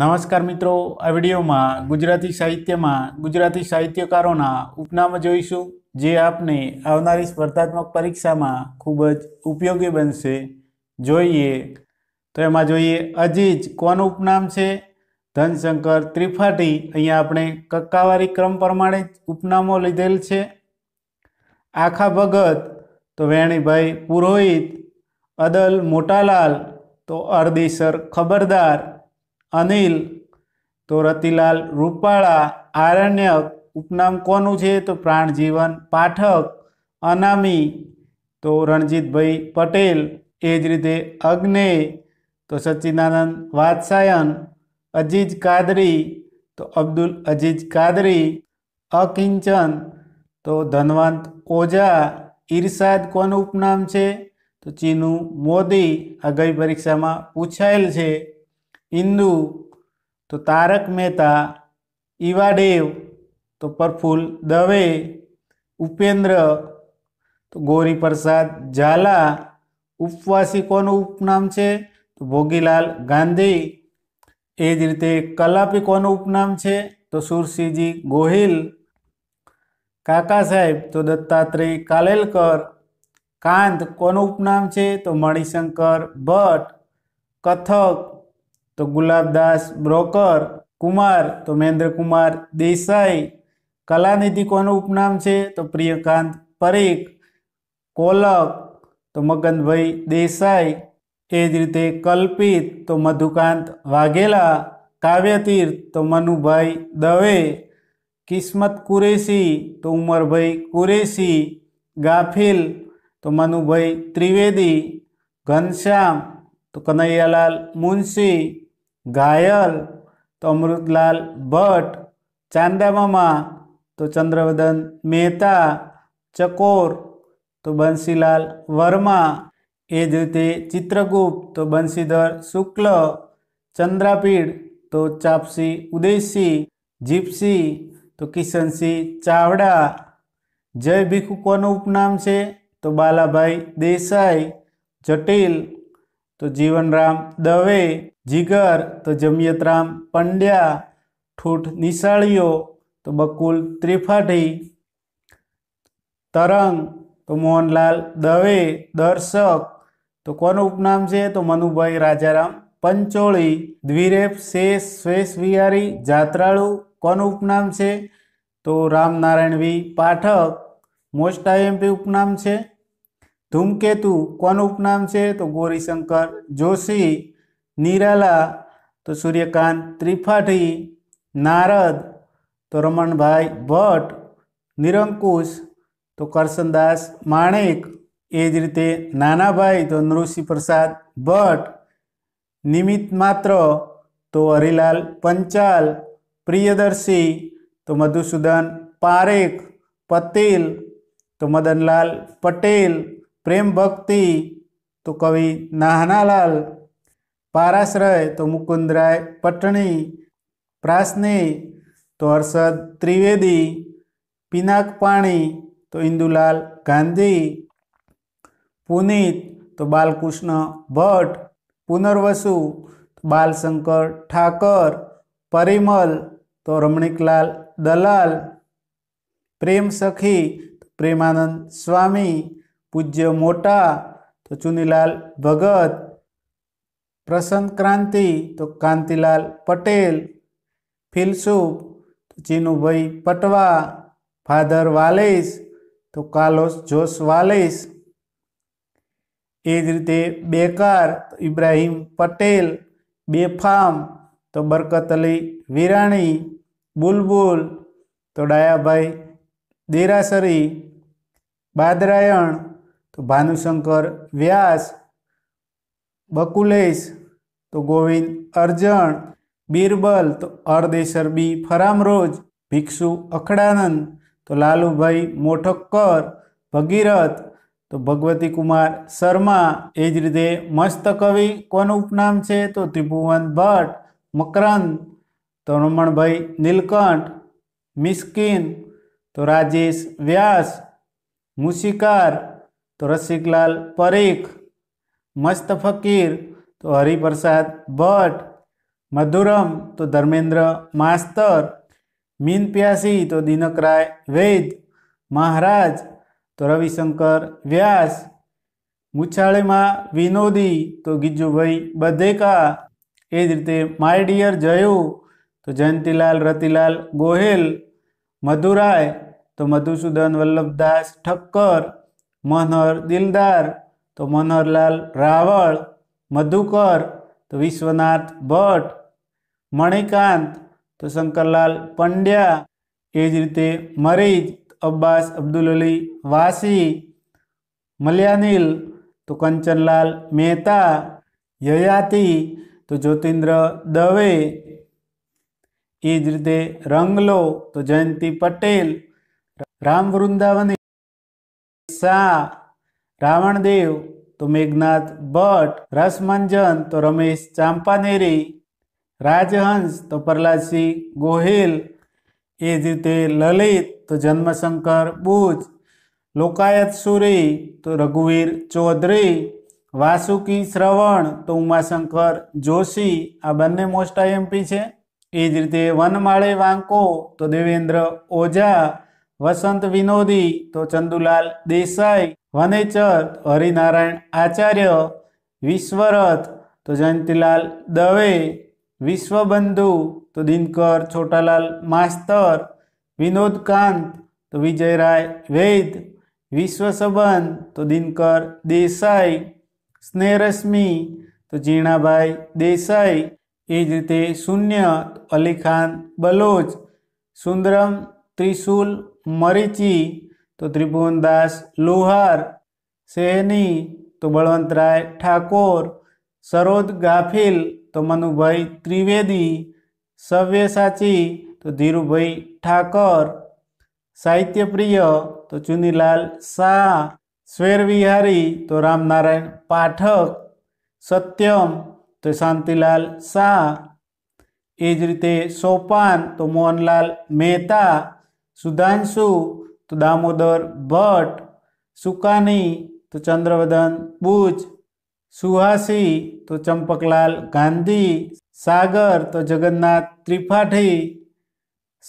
નમસ્કાર મિત્રો આ વિડીયોમાં ગુજરાતી સાહિત્યમાં ગુજરાતી સાહિત્યકારોના ઉપનામો જોઈશું જે આપને આવનારી સ્પર્ધાત્મક પરીક્ષામાં ખૂબ જ ઉપયોગી બનશે જોઈએ તો એમાં જોઈએ અજીજ કોનું ઉપનામ છે ધનશંકર ત્રિપાઠી અહીંયા આપણે કક્કાવારી ક્રમ પ્રમાણે જ ઉપનામો લીધેલ છે આખા ભગત તો વેણીભાઈ પુરોહિત અદલ મોટાલાલ તો અરદેસર ખબરદાર અનિલ તો રતિલાલ રૂપાળા આરણ્યક ઉપનામ કોનું છે તો પ્રાણજીવન પાઠક અનામી તો રણજીતભાઈ પટેલ એ જ રીતે અગ્નેય તો સચ્ચિદાનંદ વાત્સાયન અજીજ કાદરી તો અબ્દુલ અજીજ કાદરી અકિંચન તો ધનવંત ઓજા ઇરશાદ કોનું ઉપનામ છે તો ચીનુ મોદી આ ગઈ પરીક્ષામાં પૂછાયેલ છે હિન્દુ તો તારક મહેતા ઈવાડેવ તો પ્રફુલ દવે ઉપેન્દ્ર તો ગોરી પ્રસાદ ઝાલા ઉપવાસી કોનું ઉપનામ છે તો ભોગીલાલ ગાંધી એ જ રીતે કલાપી કોનું ઉપનામ છે તો સુરસિંહજી ગોહિલ કાકા સાહેબ તો દત્તાત્રેય કાલેલકર કાંત કોનું ઉપનામ છે તો મણિશંકર ભટ્ટ કથક તો ગુલાબદાસ બ્રોકર કુમાર તો મહેન્દ્રકુમાર દેસાઈ કલાનિધિ કોનું ઉપનામ છે તો પ્રિયકાંત પરીખ કોલક તો મગનભાઈ દેસાઈ એ જ રીતે કલ્પિત તો મધુકાંત વાઘેલા કાવ્યતીર્થ તો મનુભાઈ દવે કિસ્મત કુરેશી તો ઉમરભાઈ કુરેશી ગાફિલ તો મનુભાઈ ત્રિવેદી ઘનશ્યામ તો કનૈયાલાલ મુનશી ઘાયલ તો અમૃતલાલ ભટ્ટ ચાંદામામા તો ચંદ્રવદન મહેતા ચકોર તો બંસીલાલ વર્મા એ જ રીતે ચિત્રગુપ્ત તો બંસીધર શુક્લ ચંદ્રાપીડ તો ચાપસી ઉદયસિંહ જીપસી તો કિશનસિંહ ચાવડા જય ભીખુ કોનું ઉપનામ છે તો બાલાભાઈ દેસાઈ જટિલ તો જીવનરામ દવે જીગર તો જમિયતરામ પંડ્યા ઠૂઠ નિશાળીઓ તો બકુલ ત્રિપાઠી તરંગ તો મોહનલાલ દવે દર્શક તો કોનું ઉપનામ છે તો મનુભાઈ રાજારામ પંચોળી દ્વિરેપ શેષ શ્વેષ વિહારી જાત્રાળુ કોનું ઉપનામ છે તો Ramnarayan V Pathak most IMP ઉપનામ છે ધૂમકેતુ કોનું ઉપનામ છે તો ગૌરીશંકર જોશી નિરાલા તો સૂર્યકાંત ત્રિપાઠી નારદ તો રમણભાઈ ભટ્ટ નિરંકુશ તો કરશનદાસ માણેક એ જ રીતે નાનાભાઈ તો નૃસિંહ પ્રસાદ ભટ્ટ નિમિત્ત માત્ર તો હરિલાલ પંચાલ પ્રિયદર્શી તો મધુસૂદન પારેખ પટેલ તો મદનલાલ પટેલ પ્રેમ ભક્તિ તો કવિ નાહનાલાલ પારાશ્રય તો મુકુંદરાય પટણી પ્રાસની તો હર્ષદ ત્રિવેદી પિનાક પાણી તો ઇન્દુલાલ ગાંધી પુનિત તો બાલકૃષ્ણ ભટ્ટ પુનર્વસુ બાલશંકર ઠાકર પરિમલ તો રમણીકલાલ દલાલ પ્રેમ સખી પ્રેમાનંદ સ્વામી પૂજ્ય મોટા તો ચુનીલાલ ભગત પ્રસંત ક્રાંતિ તો કાંતિલાલ પટેલ ફિલસુફ તો ચીનુભાઈ પટવા ફાધર વાલેસ તો કાલોસ જોશ વાલેસ એ જ રીતે બેકાર તો ઇબ્રાહીમ પટેલ બેફામ તો બરકત અલી વિરાણી બુલબુલ તો ડાયાભાઈ દેરાસરી બાદરાયણ તો ભાનુશંકર વ્યાસ બકુલેશ તો ગોવિંદ અર્જણ બિરબલ તો અર્દેશર બી ફરામરોજ ભિક્ષુ અખડાનંદ તો લાલુભાઈ મોઠક્કર ભગીરથ તો ભગવતી કુમાર શર્મા એ જ રીતે મસ્ત કવિ કોનું ઉપનામ છે તો ત્રિભુવન ભટ્ટ મકરંદ તો રમણભાઈ નીલકંઠ મિસ્કિન તો રાજેશ વ્યાસ મુશિકાર તો રસિકલાલ પરીખ મસ્ત ફકીર તો હરિપ્રસાદ ભટ્ટ મધુરમ તો ધર્મેન્દ્ર માસ્તર મીન પ્યાસી તો દિનકરાય વૈદ મહારાજ તો રવિશંકર વ્યાસ મુછાળેમાં વિનોદી તો ગીજુભાઈ બધેકા એ જ રીતે માય ડિયર જયુ તો જયંતિલાલ રતિલાલ ગોહેલ મધુરાય તો મધુસૂદન વલ્લભદાસ ઠક્કર મનોહર દિલદાર તો મનોહરલાલ રાવળ મધુકર તો વિશ્વનાથ ભટ્ટ મણિકાંત તો શંકરલાલ પંડ્યા એ જ રીતે મરીજ અબ્બાસ અબ્દુલ અલી વાસી મલયાનિલ તો કંચનલાલ મહેતા યયાતિ તો જ્યોતિન્દ્ર દવે એ જ રીતે રંગલો તો જયંતિ પટેલ રામ વૃંદાવની સા રાવણદેવ તો મેઘનાથ ભટ્ટ રસમંજન તો રમેશ ચાંપાનેરી રાજહંસ તો પ્રહલાદસિંહ ગોહિલ એ જ રીતે લલિત તો જન્મશંકર બુજ લોકાયત સુરી તો રઘુવીર ચૌધરી વાસુકી શ્રવણ તો ઉમાશંકર જોશી આ બંને મોસ્ટ આઈએમપી છે એ જ રીતે વનમાળે વાંકો તો દેવેન્દ્ર ઓઝા વસંત વિનોદી તો ચંદુલાલ દેસાઈ વનેચર હરિનારાયણ આચાર્ય વિશ્વરથ તો જયંતિલાલ દવે વિશ્વબંધુ તો દિનકર છોટાલાલ માસ્તર વિનોદ કાંત તો વિજયરાય વૈદ વિશ્વસબંધ તો દિનકર દેસાઈ સ્નેહરશ્મિ તો જીણાભાઈ દેસાઈ એ જ રીતે શૂન્ય અલીખાન બલોચ સુંદરમ ત્રિશુલ મરીચી તો ત્રિભુવનદાસ લુહાર સેની તો બળવંતરાય ઠાકોર સરોજ ગાફિલ તો મનુભાઈ ત્રિવેદી સવ્યસાચી તો ધીરુભાઈ ઠાકર સાહિત્યપ્રિય તો ચુનીલાલ શાહ સ્વેરવિહારી તો રામનારાયણ પાઠક સત્યમ તો શાંતિલાલ શાહ એ જ રીતે સોપાન તો મોહનલાલ મહેતા સુધાંશુ તો દામોદર ભટ્ટ સુકાની તો ચંદ્રવદન બુચ સુહાસી તો ચંપકલાલ ગાંધી સાગર તો જગન્નાથ ત્રિપાઠી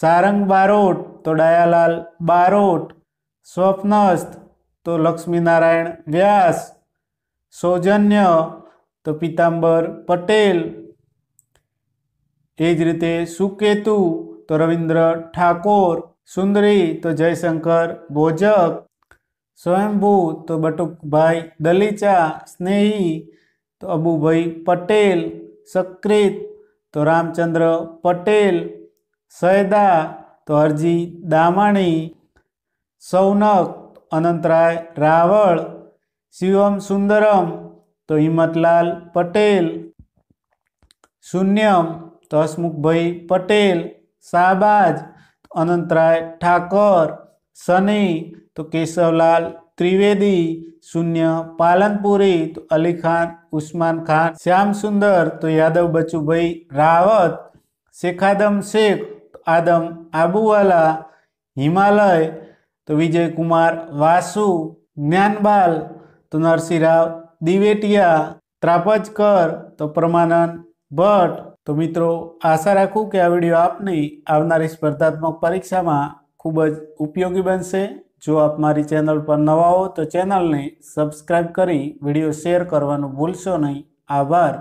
સારંગ બારોટ તો ડાયાલાલ બારોટ સ્વપ્નસ્થ તો લક્ષ્મીનારાયણ વ્યાસ સૌજન્ય તો પીતાંબર પટેલ એ જ રીતે સુકેતુ તો રવિન્દ્ર ઠાકોર સુંદરી તો જયશંકર ભોજક સ્વયંભૂ તો બટુકભાઈ દલીચા સ્નેહી તો અબુભાઈ પટેલ સક્રિત તો રામચંદ્ર પટેલ સૈદા તો હરજી દામાણી સૌનક અનંતરાય રાવળ શિવમ સુંદરમ તો હિંમતલાલ પટેલ શૂન્યમ તો હસમુખભાઈ પટેલ શાહબાજ અનંતરાય ઠાકોર સની તો કેશવલાલ ત્રિવેદી શૂન્ય પાલનપુરી તો અલી ખાન ઉસ્માન ખાન શ્યામ સુંદર તો યાદવ બચુભાઈ રાવત શેખાદમ શેખ આદમ આબુવાલા હિમાલય તો વિજય કુમાર વાસુ જ્ઞાનબાલ તો નરસિંહરાવ દિવેટિયા ત્રાપજકર તો પ્રમાનંદ ભટ્ટ તો મિત્રો આશા રાખું કે આ વિડીયો આપની આવનારી સ્પર્ધાત્મક પરીક્ષામાં ખૂબ જ ઉપયોગી બનશે જો આપ મારી ચેનલ પર નવા હો તો ચેનલને સબસ્ક્રાઈબ કરી વિડીયો શેર કરવાનું ભૂલશો નહીં આભાર